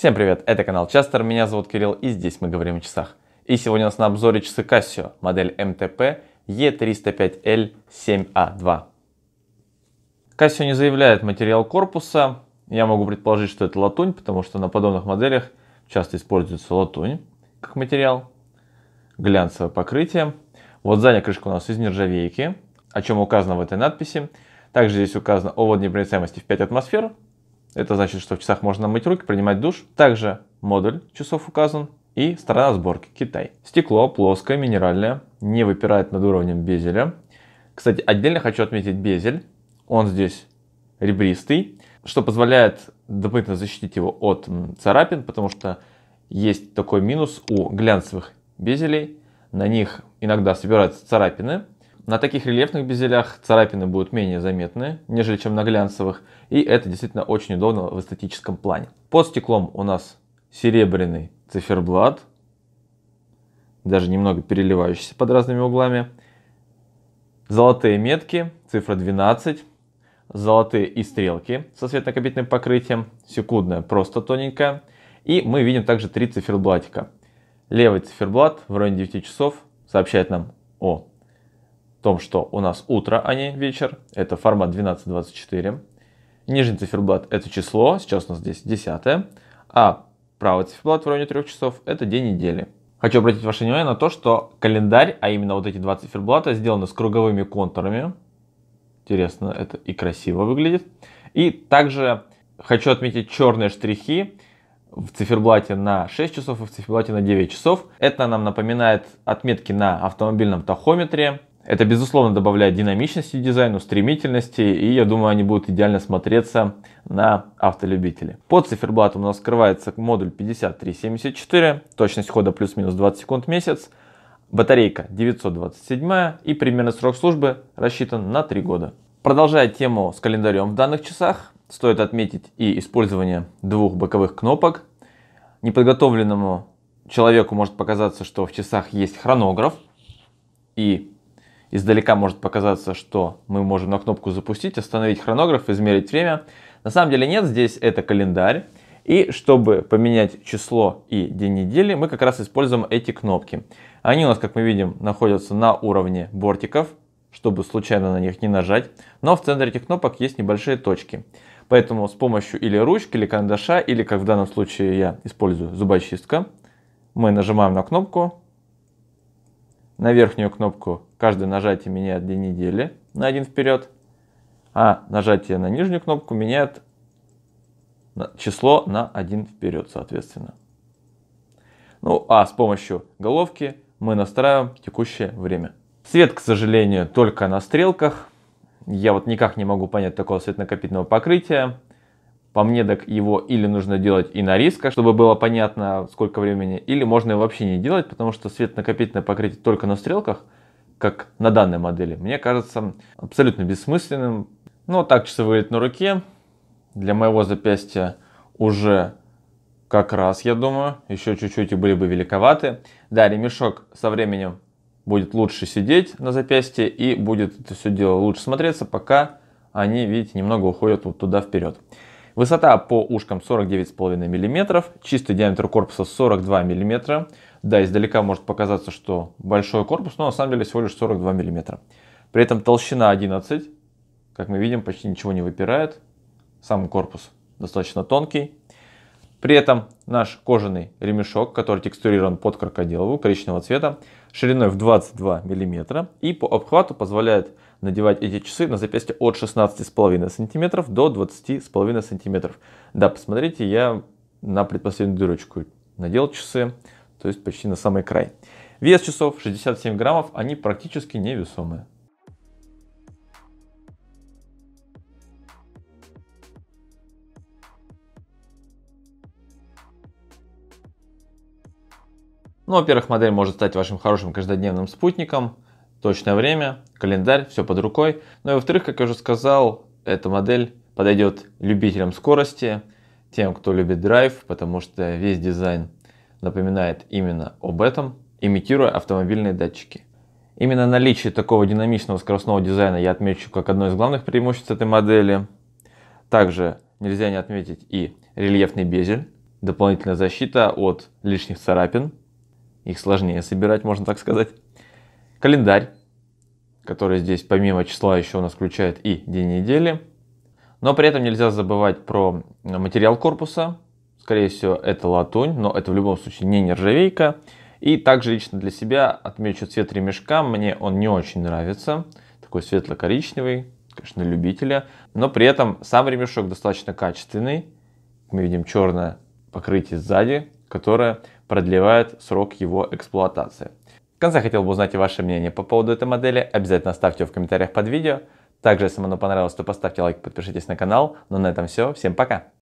Всем привет, это канал Частер, меня зовут Кирилл и здесь мы говорим о часах. И сегодня у нас на обзоре часы Casio, модель MTP E305L7A2. А Casio не заявляет материал корпуса, я могу предположить, что это латунь, потому что на подобных моделях часто используется латунь как материал, глянцевое покрытие. Вот задняя крышка у нас из нержавейки, о чем указано в этой надписи. Также здесь указано о водонепроницаемости в 5 атмосфер, это значит, что в часах можно мыть руки, принимать душ. Также модуль часов указан и сторона сборки Китай. Стекло плоское, минеральное, не выпирает над уровнем безеля. Кстати, отдельно хочу отметить безель. Он здесь ребристый, что позволяет дополнительно защитить его от царапин, потому что есть такой минус у глянцевых безелей. На них иногда собираются царапины, на таких рельефных безелях царапины будут менее заметны, нежели чем на глянцевых, и это действительно очень удобно в эстетическом плане. Под стеклом у нас серебряный циферблат, даже немного переливающийся под разными углами. Золотые метки, цифра 12, золотые и стрелки со светлокопительным покрытием, секундная просто тоненькая. И мы видим также три циферблатика. Левый циферблат в районе 9 часов сообщает нам о том, что у нас утро, а не вечер. Это формат 1224. Нижний циферблат – это число, сейчас у нас здесь 10. А правый циферблат в районе 3 часов – это день недели. Хочу обратить ваше внимание на то, что календарь, а именно вот эти два циферблата, сделаны с круговыми контурами. Интересно, это и красиво выглядит. И также хочу отметить черные штрихи в циферблате на 6 часов и в циферблате на 9 часов. Это нам напоминает отметки на автомобильном тахометре, это, безусловно, добавляет динамичности дизайну, стремительности, и я думаю, они будут идеально смотреться на автолюбителей. Под циферблатом у нас скрывается модуль 5374, точность хода плюс-минус 20 секунд в месяц, батарейка 927 и примерный срок службы рассчитан на 3 года. Продолжая тему с календарем в данных часах, стоит отметить и использование двух боковых кнопок. Неподготовленному человеку может показаться, что в часах есть хронограф, и Издалека может показаться, что мы можем на кнопку запустить, остановить хронограф, измерить время. На самом деле нет, здесь это календарь. И чтобы поменять число и день недели, мы как раз используем эти кнопки. Они у нас, как мы видим, находятся на уровне бортиков, чтобы случайно на них не нажать. Но в центре этих кнопок есть небольшие точки. Поэтому с помощью или ручки, или карандаша, или, как в данном случае я использую зубочистка, мы нажимаем на кнопку, на верхнюю кнопку каждое нажатие меняет день недели на один вперед, а нажатие на нижнюю кнопку меняет число на один вперед, соответственно. Ну а с помощью головки мы настраиваем текущее время. Свет, к сожалению, только на стрелках. Я вот никак не могу понять такого светонакопительного покрытия. По мне, так его или нужно делать и на риска, чтобы было понятно, сколько времени, или можно его вообще не делать, потому что свет накопительное покрытие только на стрелках, как на данной модели, мне кажется абсолютно бессмысленным. Но ну, а так часы вылет на руке для моего запястья уже как раз, я думаю, еще чуть-чуть и были бы великоваты. Да, ремешок со временем будет лучше сидеть на запястье и будет это все дело лучше смотреться, пока они, видите, немного уходят вот туда вперед. Высота по ушкам 49,5 мм, чистый диаметр корпуса 42 мм. Да, издалека может показаться, что большой корпус, но на самом деле всего лишь 42 мм. При этом толщина 11, как мы видим, почти ничего не выпирает. Сам корпус достаточно тонкий. При этом наш кожаный ремешок, который текстурирован под крокодиловую, коричневого цвета, шириной в 22 мм и по обхвату позволяет надевать эти часы на запястье от 16,5 см до 20,5 см. Да, посмотрите, я на предпоследнюю дырочку надел часы, то есть почти на самый край. Вес часов 67 граммов, они практически невесомые. Ну, во-первых, модель может стать вашим хорошим каждодневным спутником, точное время, календарь, все под рукой. Ну и во-вторых, как я уже сказал, эта модель подойдет любителям скорости, тем, кто любит драйв, потому что весь дизайн напоминает именно об этом, имитируя автомобильные датчики. Именно наличие такого динамичного скоростного дизайна я отмечу как одно из главных преимуществ этой модели. Также нельзя не отметить и рельефный безель, дополнительная защита от лишних царапин, их сложнее собирать, можно так сказать. Календарь, который здесь помимо числа еще у нас включает и день недели. Но при этом нельзя забывать про материал корпуса. Скорее всего, это латунь, но это в любом случае не нержавейка. И также лично для себя отмечу цвет ремешка. Мне он не очень нравится. Такой светло-коричневый, конечно, любителя. Но при этом сам ремешок достаточно качественный. Мы видим черное покрытие сзади, которое продлевает срок его эксплуатации. В конце хотел бы узнать ваше мнение по поводу этой модели. Обязательно ставьте его в комментариях под видео. Также, если вам оно понравилось, то поставьте лайк, подпишитесь на канал. Ну на этом все. Всем пока!